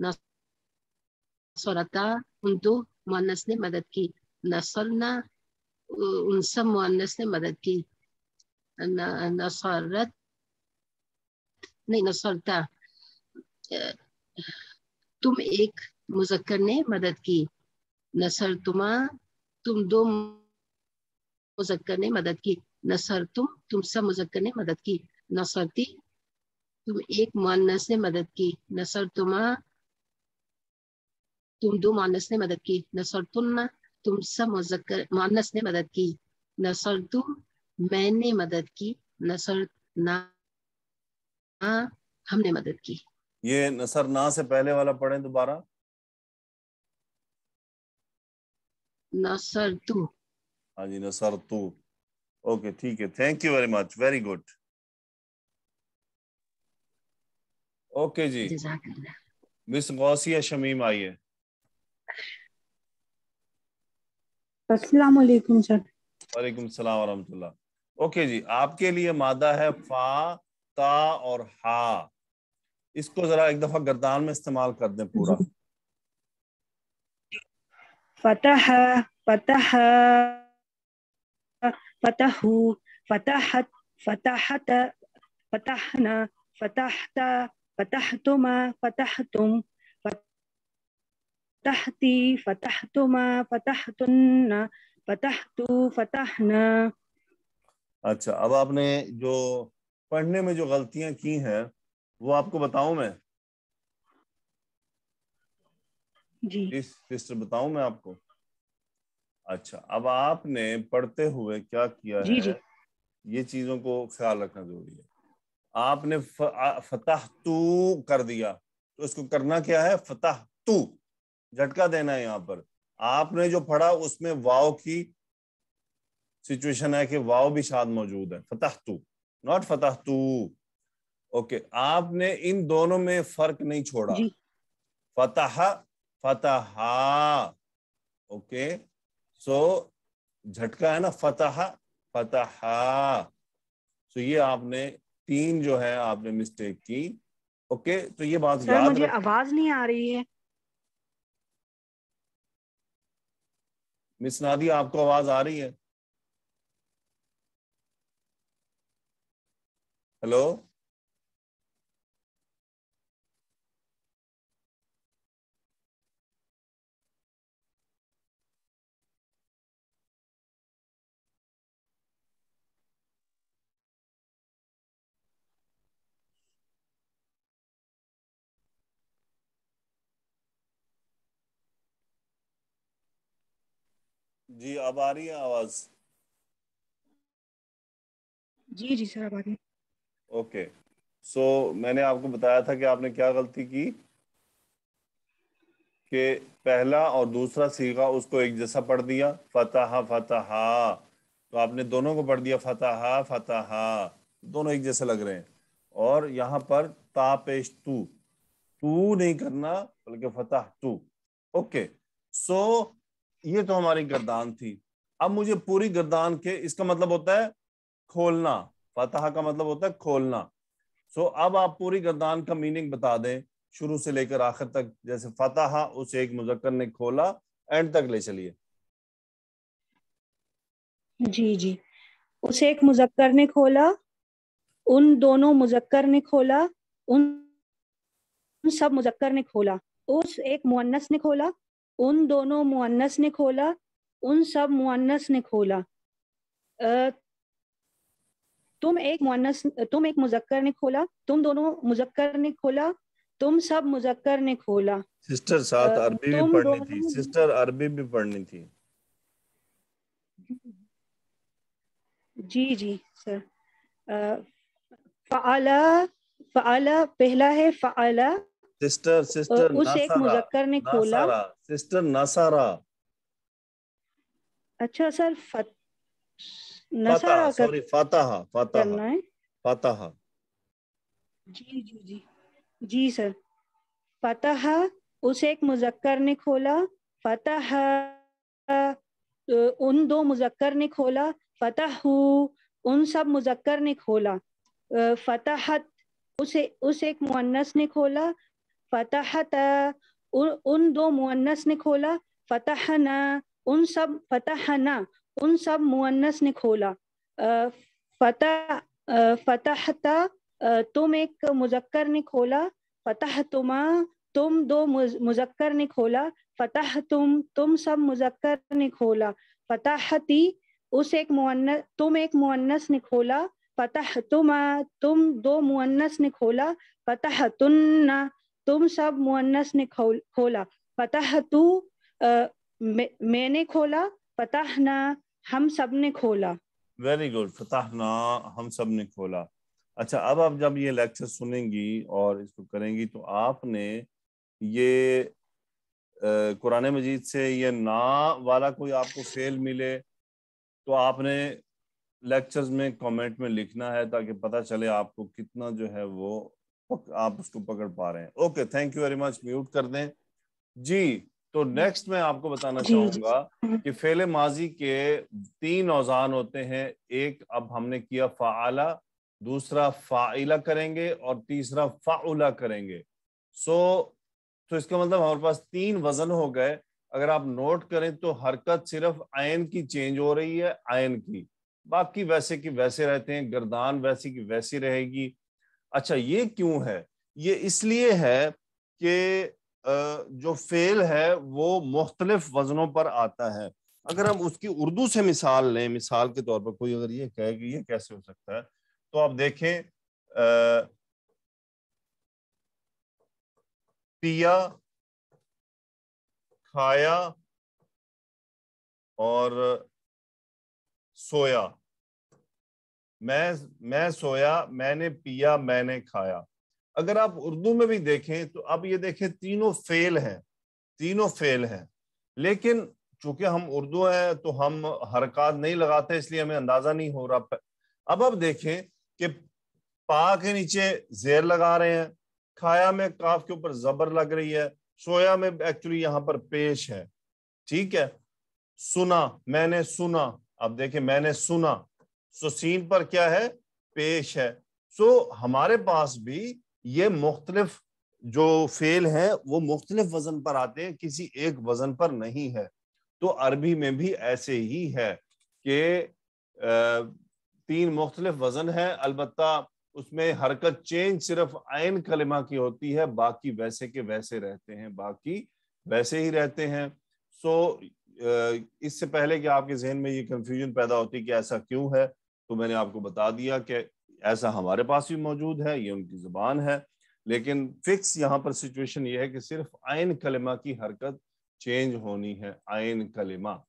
नसरता उन दो मुअन्नस ने मदद की नसरना उन सब मुअन्नस ने मदद की नसरत नहीं नसरता तुम एक मुजक्कर ने मदद की नसर तुमा तुम दो मुजक्कर ने मदद की नसर तुम तुम सब मुजक्कर ने मदद की नसरती तुम एक मानस ने मदद की नसर तुमा तुम दो मानस ने मदद की नसर तुम तुम सब मुजक्कर मानस ने मदद की नसर तुम मैंने मदद की नसर ना हमने मदद की ये नसर ना से पहले वाला पढ़े दोबारा नसर तू हाँ जी नसर तू ओके ठीक है thank you very much very good okay जी मिस गौसिया शमीम आइए अस्सलाम वालेकुम सर वालेकुम सलाम वरहमतुल्लाह ओके जी आपके लिए मादा है फा ता और हा इसको जरा एक दफा गर्दान में इस्तेमाल कर दें पूरा फतह फतह फतहु फतहत फतहत फतहना फतहता फतहतुमा फतहतुम फतहती फतहतुमा फतहतुन्ना फतहतु फतहना अच्छा अब आपने जो पढ़ने में जो गलतियां की हैं वो आपको बताऊं मैं जी इस सिस्टर बताऊं मैं आपको अच्छा अब आपने पढ़ते हुए क्या किया जी है जी। ये चीजों को ख्याल रखना जरूरी है आपने फतेह तू कर दिया तो इसको करना क्या है फतह तू झटका देना है यहाँ पर आपने जो पढ़ा उसमें वाव की सिचुएशन है कि वाव भी शायद मौजूद है फतेह तू नॉट फतेह तू ओके आपने इन दोनों में फर्क नहीं छोड़ा फतेह फतेह ओके सो झटका है ना फतेह फतेह सो ये आपने तीन जो है आपने मिस्टेक की ओके तो ये बात याद मुझे आवाज नहीं आ रही है मिस नादी आपको आवाज आ रही है हेलो जी अब आ रही है आवाज जी जी सर अब आ रही है ओके सो मैंने आपको बताया था कि आपने क्या गलती की कि पहला और दूसरा सीगा उसको एक जैसा पढ़ दिया फतहा फतहा तो आपने दोनों को पढ़ दिया फतहा फतहा दोनों एक जैसे लग रहे हैं और यहाँ पर तापेश तू तू नहीं करना बल्कि फतह तू ओके सो ये तो हमारी गर्दान थी अब मुझे पूरी गर्दान के इसका मतलब होता है खोलना फतह का मतलब होता है खोलना सो अब आप पूरी गर्दान का मीनिंग बता दें शुरू से लेकर आखिर तक जैसे फतह उस एक मुजक्कर ने खोला एंड तक ले चलिए जी जी उसे एक मुजक्कर ने खोला उन दोनों मुजक्कर ने खोला उन सब मुजक्कर ने खोला उस एक मुअन्नस ने खोला उन दोनों मुअन्नस ने खोला उन सब मुअन्नस ने खोला तुम एक मुन्नस तुम एक मुजक्कर ने खोला तुम दोनों मुजक्कर ने खोला तुम सब मुजक्कर ने खोला सिस्टर साथ अरबी भी पढ़नी थी सिस्टर अरबी भी पढ़नी थी जी जी सर फ़ाला फ़ाला पहला है फ़ाला सिस्टर सिस्टर उस एक मुजक्कर ने खोला सिस्टर नासारा अच्छा सर फत नशा सॉरी फातहा फातहा फातहा जी जी जी जी सर फतह उस एक मुजक्कर ने खोला फतह उन दो मुजक्कर ने खोला फतह उन सब मुजक्कर ने खोला फतहत उसे उस एक मुअन्नस ने खोला फतहत उन दो मुअन्नस ने खोला फतहना उन सब फतहना उन सब मुअन्नस ने खोला फतेह फतेह तुम एक मुजक्कर ने खोला फतेह तुमा तुम दो मुजक्कर ने खोला फतेह तुम तुम सब मुजक्कर ने खोला ती उस एक मुअन्नस तुम एक मुअन्नस ने खोला फतेह तुमा तुम दो मुअन्नस ने खोला फतेह तुन्ना तुम सब मुअन्नस ने खोला फतेह तू मैंने खोला फतहना हम सब ने खोला वेरी गुड फतहना हम सब ने खोला अच्छा अब आप जब ये लेक्चर सुनेंगी और इसको करेंगी तो आपने ये कुरान मजीद से ये ना वाला कोई आपको फेल मिले तो आपने लेक्चर्स में कमेंट में लिखना है ताकि पता चले आपको कितना जो है वो आप उसको पकड़ पा रहे हैं okay thank you very much mute कर दें जी तो नेक्स्ट मैं आपको बताना चाहूंगा कि फेले माजी के तीन औजान होते हैं एक अब हमने किया फ़ाला दूसरा फ़ाइला करेंगे और तीसरा फ़ाउला करेंगे सो तो इसका मतलब हमारे पास तीन वजन हो गए अगर आप नोट करें तो हरकत सिर्फ आयन की चेंज हो रही है आयन की बाकी वैसे की वैसे रहते हैं गर्दान वैसे की वैसी रहेगी अच्छा ये क्यों है ये इसलिए है कि जो फेल है वो मुख्तलिफ वजनों पर आता है अगर हम उसकी उर्दू से मिसाल लें मिसाल के तौर पर कोई अगर ये कहे कि ये कैसे हो सकता है तो आप देखें पिया खाया और सोया मैं मैं सोया मैंने पिया मैंने खाया अगर आप उर्दू में भी देखें तो अब ये देखें तीनों फेल हैं तीनों फेल हैं लेकिन चूंकि हम उर्दू हैं तो हम हरकत नहीं लगाते इसलिए हमें अंदाजा नहीं हो रहा अब अब देखें कि पा के नीचे जेर लगा रहे हैं खाया में काफ के ऊपर जबर लग रही है सोया में एक्चुअली यहाँ पर पेश है ठीक है सुना मैंने सुना अब देखें मैंने सुना सो तो सीन पर क्या है पेश है सो हमारे पास भी ये मुख्तलिफ जो फेल हैं वो मुख्तलिफ वजन पर आते हैं किसी एक वजन पर नहीं है तो अरबी में भी ऐसे ही है कि तीन मुख्तलिफ वजन है अलबत् उसमें हरकत चेंज सिर्फ आयन कलिमा की होती है बाकी वैसे के वैसे रहते हैं बाकी वैसे ही रहते हैं सो इससे पहले कि आपके जहन में ये कंफ्यूजन पैदा होती कि ऐसा क्यों है तो मैंने आपको बता दिया कि ऐसा हमारे पास भी मौजूद है ये उनकी जुबान है लेकिन फिक्स यहाँ पर सिचुएशन ये है कि सिर्फ आयन कलिमा की हरकत चेंज होनी है आयन कलिमा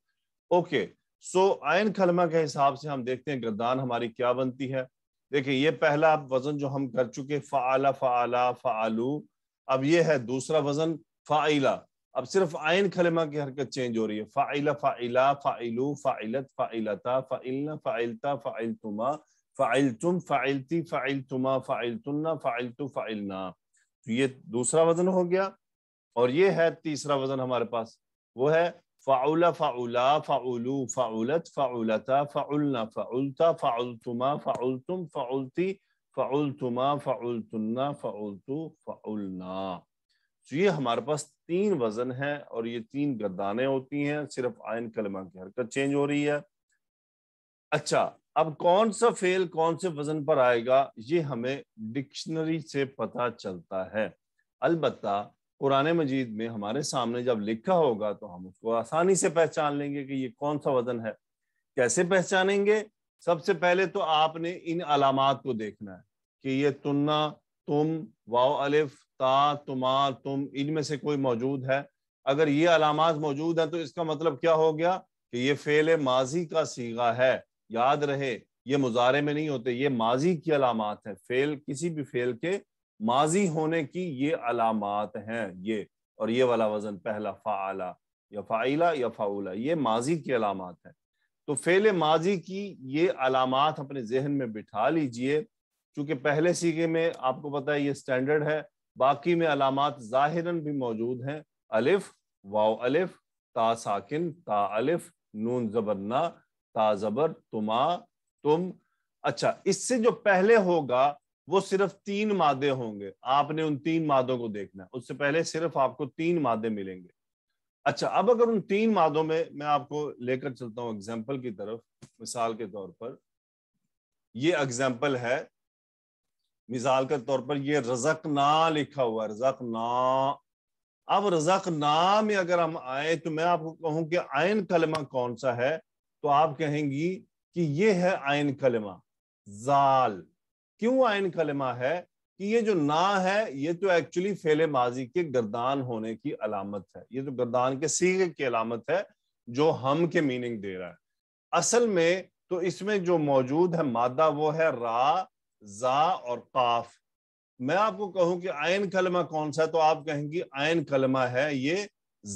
ओके सो आयन कलमा के हिसाब से हम देखते हैं गर्दान हमारी क्या बनती है देखिए ये पहला वजन जो हम कर चुके फ़ाला फ़ाला फ़ालू अब ये है दूसरा वजन फ़ाइला अब सिर्फ आयन खलमा की हरकत चेंज हो रही है फ़ाइला फ़ाइला फ़ाइलू फ़ाइलत फ़ाइलता फ़ाइलना फ़ाइलता तुमा फ़ाइल तुम फ़ाइल ती फ़ाइल तुम फ़ाइल तुन्ना फ़ाइल तु फ़ाइल ना तो ये दूसरा वजन हो गया और ये है तीसरा वजन हमारे पास वो है फ़ाउला फ़ाउला फ़ाउलू फ़ाउलत फ़ाउलता फ़ाउलना फ़ाउलता फ़ाउलतुमा फ़ाउलतुम फ़ाउलती फ़ाउलतुमा फ़ाउलतुन्ना फ़ाउलतु फ़ाउलना तो ये हमारे पास तीन वजन है और ये तीन गर्दाने होती हैं सिर्फ आयन कलमा की हरकत चेंज हो रही है अच्छा अब कौन सा फेल कौन से वजन पर आएगा ये हमें डिक्शनरी से पता चलता है अलबत् पुराने मजीद में हमारे सामने जब लिखा होगा तो हम उसको आसानी से पहचान लेंगे कि ये कौन सा वजन है कैसे पहचानेंगे सबसे पहले तो आपने इन अलामत को देखना है कि ये तुन्ना तुम वाओ अलिफ ता तुम तुम इनमें से कोई मौजूद है अगर ये अलामत मौजूद है तो इसका मतलब क्या हो गया कि ये फेल माजी का सीगा है याद रहे ये मुजारे में नहीं होते ये माजी की अलामत है फेल किसी भी फेल के माजी होने की ये अलामत हैं ये और ये वाला वजन पहला फ़ाला या फ़ाइला या फ़ाउला ये माजी की अलामत है तो फेल माजी की ये अलामत अपने जहन में बिठा लीजिए चूंकि पहले सीखे में आपको पता है ये स्टैंडर्ड है बाकी में अलामत ज़ाहिरन भी मौजूद हैं अलिफ वाओ अलिफ ता साकिन ता अलिफ नून जबरना ताजबर तुमा तुम अच्छा इससे जो पहले होगा वो सिर्फ तीन मादे होंगे आपने उन तीन मादों को देखना है उससे पहले सिर्फ आपको तीन मादे मिलेंगे अच्छा अब अगर उन तीन मादों में मैं आपको लेकर चलता हूं एग्जाम्पल की तरफ मिसाल के तौर पर ये एग्जाम्पल है मिसाल के तौर पर ये रजक ना लिखा हुआ रजक ना अब रजक ना में अगर हम आए तो मैं आपको कहूं कि आयन कलमा कौन सा है तो आप कहेंगी कि ये है आयन कलमा जाल क्यों आयन कलमा है कि ये जो ना है ये तो एक्चुअली फेले माजी के गर्दान होने की अलामत है ये तो गर्दान के सीगे की अलामत है जो हम के मीनिंग दे रहा है असल में तो इसमें जो मौजूद है मादा वो है रा जा और काफ मैं आपको कहूं कि आयन कलमा कौन सा है तो आप कहेंगी आयन कलमा है ये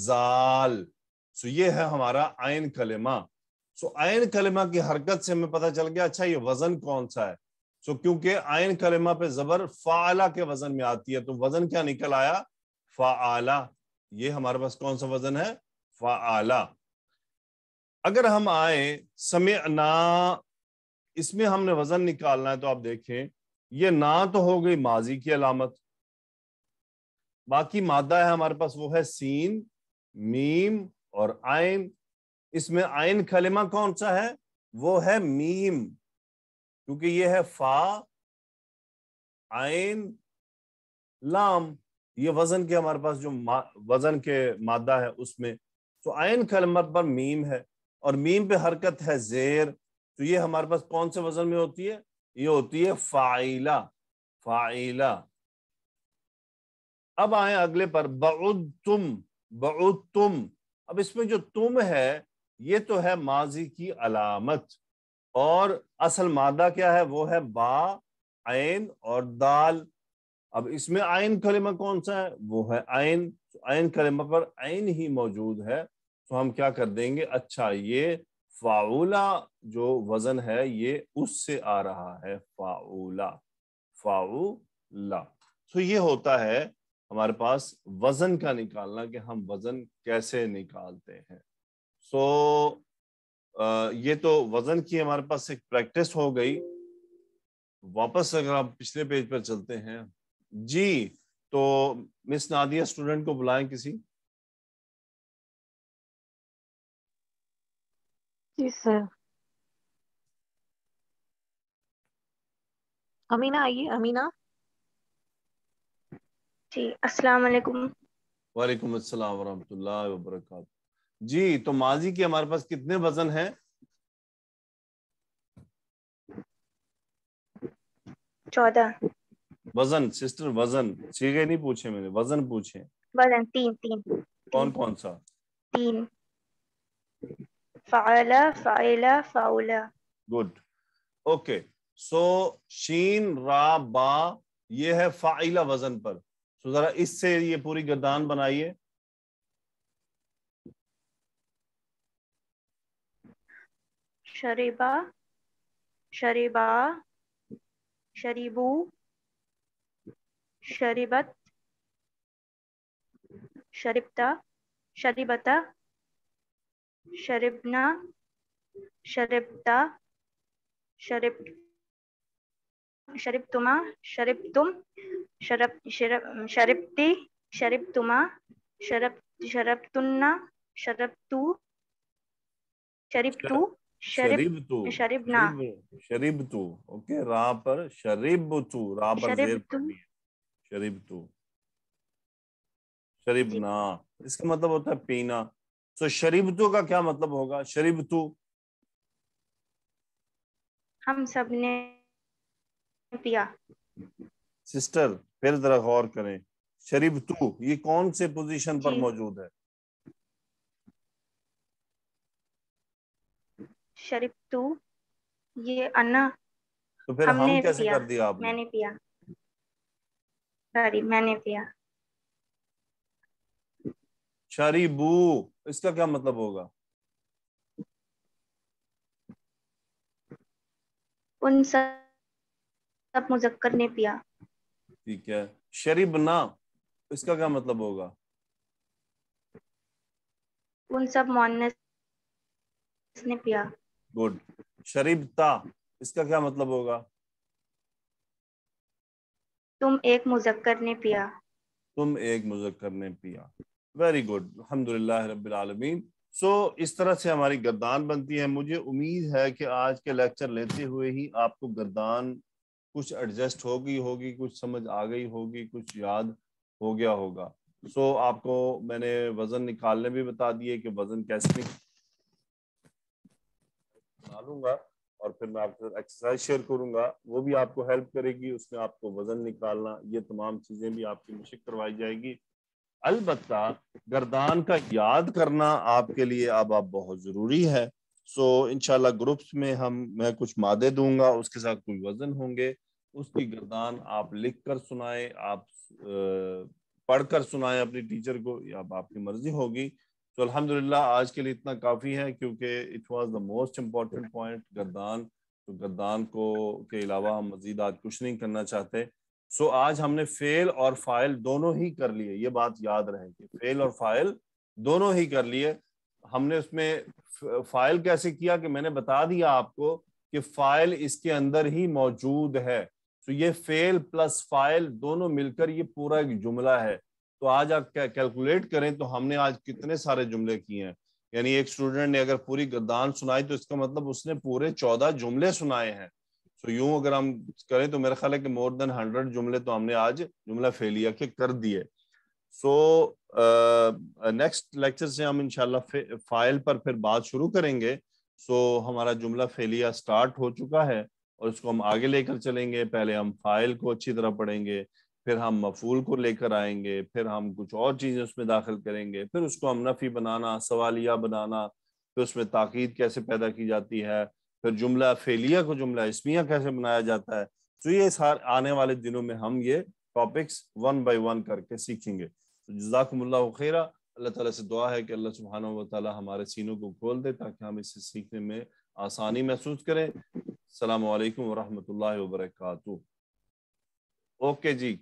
जाल सो ये है हमारा आयन कलमा सो आयन कलिमा की हरकत से हमें पता चल गया अच्छा ये वजन कौन सा है सो क्योंकि आयन कलिमा पे जबर फाला के वजन में आती है तो वजन क्या निकल आया फाला ये हमारे पास कौन सा वजन है फाला अगर हम आए समय ना इसमें हमने वजन निकालना है तो आप देखें ये ना तो हो गई माजी की अलामत बाकी मादा है हमारे पास वो है सीन मीम और आयन इसमें आयन कलिमा कौन सा है वो है मीम क्योंकि ये है फा आयन लाम ये वजन के हमारे पास जो वजन के मादा है उसमें तो आयन कलमा पर मीम है और मीम पे हरकत है जेर तो ये हमारे पास कौन से वजन में होती है ये होती है फाइला फाइला अब आए अगले पर बउद तुम बउद तुम अब इसमें जो तुम है ये तो है माजी की अलामत और असल मादा क्या है वो है बा आयन और दाल अब इसमें आयन कलमा कौन सा है वो है आयन तो आयन कलमा पर आयन ही मौजूद है तो हम क्या कर देंगे अच्छा ये फाउला जो वजन है ये उससे आ रहा है फाउला फाउला तो ये होता है हमारे पास वजन का निकालना कि हम वजन कैसे निकालते हैं सो so, uh, ये तो वजन की हमारे पास एक प्रैक्टिस हो गई वापस अगर आप पिछले पेज पर चलते हैं जी तो मिस नादिया स्टूडेंट को बुलाएं किसी जी सर अमीना आइए अमीना जी अस्सलाम वालेकुम वालेकुम अस्सलाम वरहमतुल्लाहि व बरकातहू जी तो माजी के हमारे पास कितने वजन हैं चौदह वजन सिस्टर वजन सीखे नहीं पूछे मैंने वजन पूछे वजन तीन तीन कौन कौन सा तीन फाला फाइला फाउला गुड ओके सो शीन रा बा ये है फाइला वजन पर सो जरा इससे ये पूरी गर्दान बनाइए शरीबा शरीबा शरीबू शरीबत शरीबता शरीबता शरीबना शरीबता शरीब तुमा शरीबतुमा शरीबतुम शरब शरब शरीबती तुन्ना शरब तू शरबतू तू शरीब तू शरीब ना शरीब तू ओके रा पर शरीब तू रा पर जेर शरीब तू शरीब ना इसका मतलब होता है पीना तो शरीब तू का क्या मतलब होगा शरीब तू हम सब ने पिया सिस्टर फिर जरा गौर करें शरीब तू ये कौन से पोजीशन पर मौजूद है शरीफ तू ये अन्ना तो फिर हमने हम कैसे पिया, कर दिया आपने मैंने पिया सॉरी मैंने पिया शरीबू इसका क्या मतलब होगा उन सब मुजक्कर ने पिया ठीक है शरीब ना इसका क्या मतलब होगा उन सब मोहनस ने पिया गुड शरीबता इसका क्या मतलब होगा तुम एक मुजक्कर ने पिया तुम एक मुजक्कर ने पिया वेरी गुड अलहमदिल्ला रबालमीन सो इस तरह से हमारी गर्दान बनती है मुझे उम्मीद है कि आज के लेक्चर लेते हुए ही आपको गर्दान कुछ एडजस्ट हो गई होगी कुछ समझ आ गई होगी कुछ याद हो गया होगा सो so, आपको मैंने वज़न निकालने भी बता दिए कि वज़न कैसे निकल बना लूंगा और फिर मैं आपके साथ एक्सरसाइज शेयर करूंगा वो भी आपको हेल्प करेगी उसमें आपको वजन निकालना ये तमाम चीजें भी आपकी मुश्किल करवाई जाएगी अलबत् गर्दान का याद करना आपके लिए अब आप बहुत जरूरी है सो इनशाला ग्रुप्स में हम मैं कुछ मादे दूंगा उसके साथ कोई वजन होंगे उसकी गर्दान आप लिख कर सुनाए आप पढ़कर सुनाए अपनी टीचर को या आपकी मर्जी होगी तो अल्हम्दुलिल्लाह आज के लिए इतना काफ़ी है क्योंकि it was the most important point गद्दान तो गद्दान को के अलावा हम मजीद आज कुछ नहीं करना चाहते सो so, आज हमने फेल और फाइल दोनों ही कर लिए ये बात याद रहे कि फेल और फाइल दोनों ही कर लिए हमने उसमें फाइल कैसे किया कि मैंने बता दिया आपको कि फाइल इसके अंदर ही मौजूद है तो ये फेल प्लस फाइल दोनों मिलकर ये पूरा एक जुमला है तो आज आप कैलकुलेट करें तो हमने आज कितने सारे जुमले किए हैं यानी एक स्टूडेंट ने अगर पूरी गद्दान सुनाई तो इसका मतलब उसने पूरे चौदह जुमले सुनाए हैं तो यूं अगर हम करें तो मेरा ख्याल है कि मोर देन हंड्रेड जुमले तो हमने आज जुमला फेलिया के कर दिए सो नेक्स्ट लेक्चर से हम इनशाला फाइल पर फिर बात शुरू करेंगे सो so, हमारा जुमला फेलिया स्टार्ट हो चुका है और इसको हम आगे लेकर चलेंगे पहले हम फाइल को अच्छी तरह पढ़ेंगे फिर हम मफूल को लेकर आएंगे फिर हम कुछ और चीज़ें उसमें दाखिल करेंगे फिर उसको हम नफ़ी बनाना सवालिया बनाना फिर उसमें ताक़द कैसे पैदा की जाती है फिर जुमला फेलिया को जुमला इसमिया कैसे बनाया जाता है तो ये सार आने वाले दिनों में हम ये टॉपिक्स वन बाई वन करके सीखेंगे जजाकमल्ला खैरा अल्लाह तला से दुआ है कि अल्लाह सुबहाना वाली हमारे सीनों को खोल दे ताकि हम इसे सीखने में आसानी महसूस करें सलामकम वरहमल वर्का ओके जी